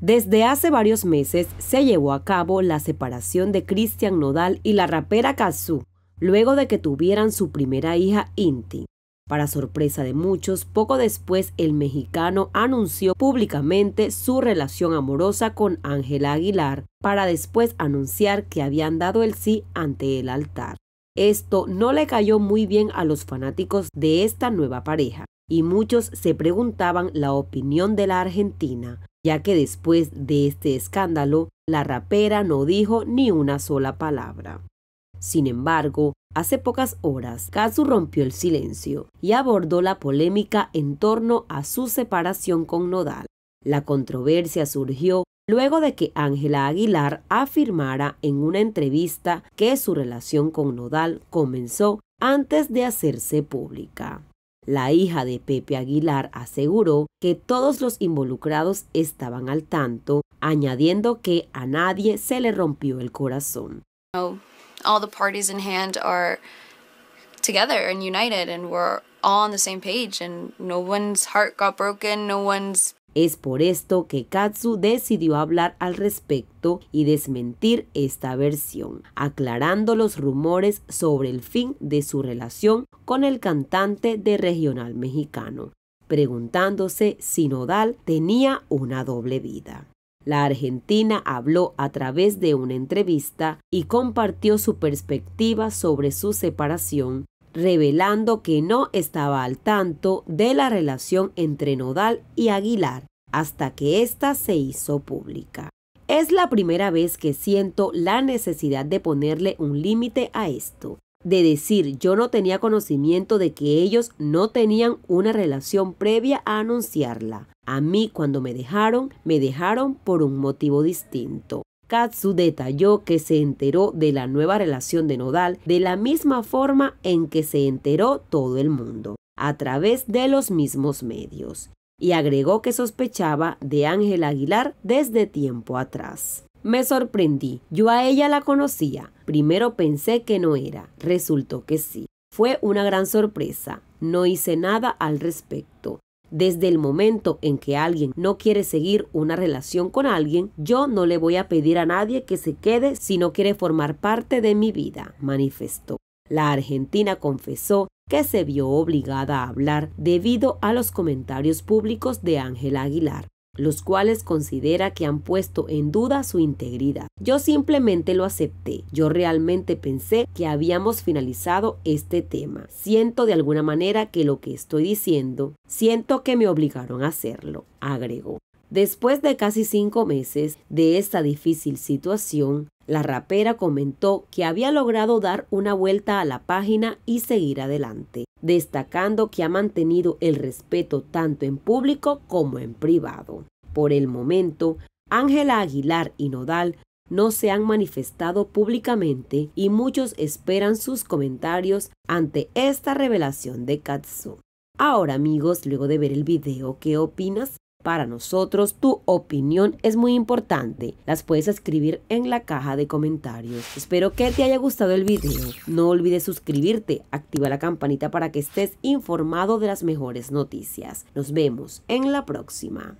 Desde hace varios meses se llevó a cabo la separación de Cristian Nodal y la rapera Kazoo, luego de que tuvieran su primera hija Inti. Para sorpresa de muchos, poco después el mexicano anunció públicamente su relación amorosa con Ángela Aguilar, para después anunciar que habían dado el sí ante el altar. Esto no le cayó muy bien a los fanáticos de esta nueva pareja, y muchos se preguntaban la opinión de la Argentina, ya que después de este escándalo, la rapera no dijo ni una sola palabra. Sin embargo, hace pocas horas, Kazu rompió el silencio y abordó la polémica en torno a su separación con Nodal. La controversia surgió luego de que Ángela Aguilar afirmara en una entrevista que su relación con Nodal comenzó antes de hacerse pública. La hija de Pepe Aguilar aseguró que todos los involucrados estaban al tanto, añadiendo que a nadie se le rompió el corazón. all the parties in hand are together and united and we're all on the same page and no one's heart got broken, no one's es por esto que Katsu decidió hablar al respecto y desmentir esta versión, aclarando los rumores sobre el fin de su relación con el cantante de regional mexicano, preguntándose si Nodal tenía una doble vida. La argentina habló a través de una entrevista y compartió su perspectiva sobre su separación, revelando que no estaba al tanto de la relación entre Nodal y Aguilar hasta que ésta se hizo pública. Es la primera vez que siento la necesidad de ponerle un límite a esto, de decir yo no tenía conocimiento de que ellos no tenían una relación previa a anunciarla. A mí cuando me dejaron, me dejaron por un motivo distinto. Katsu detalló que se enteró de la nueva relación de Nodal de la misma forma en que se enteró todo el mundo, a través de los mismos medios, y agregó que sospechaba de Ángel Aguilar desde tiempo atrás. Me sorprendí, yo a ella la conocía, primero pensé que no era, resultó que sí. Fue una gran sorpresa, no hice nada al respecto. Desde el momento en que alguien no quiere seguir una relación con alguien, yo no le voy a pedir a nadie que se quede si no quiere formar parte de mi vida, manifestó. La argentina confesó que se vio obligada a hablar debido a los comentarios públicos de Ángela Aguilar los cuales considera que han puesto en duda su integridad. Yo simplemente lo acepté. Yo realmente pensé que habíamos finalizado este tema. Siento de alguna manera que lo que estoy diciendo, siento que me obligaron a hacerlo, agregó. Después de casi cinco meses de esta difícil situación, la rapera comentó que había logrado dar una vuelta a la página y seguir adelante destacando que ha mantenido el respeto tanto en público como en privado. Por el momento, Ángela Aguilar y Nodal no se han manifestado públicamente y muchos esperan sus comentarios ante esta revelación de Katsu. Ahora amigos, luego de ver el video, ¿qué opinas? Para nosotros tu opinión es muy importante. Las puedes escribir en la caja de comentarios. Espero que te haya gustado el video. No olvides suscribirte, activa la campanita para que estés informado de las mejores noticias. Nos vemos en la próxima.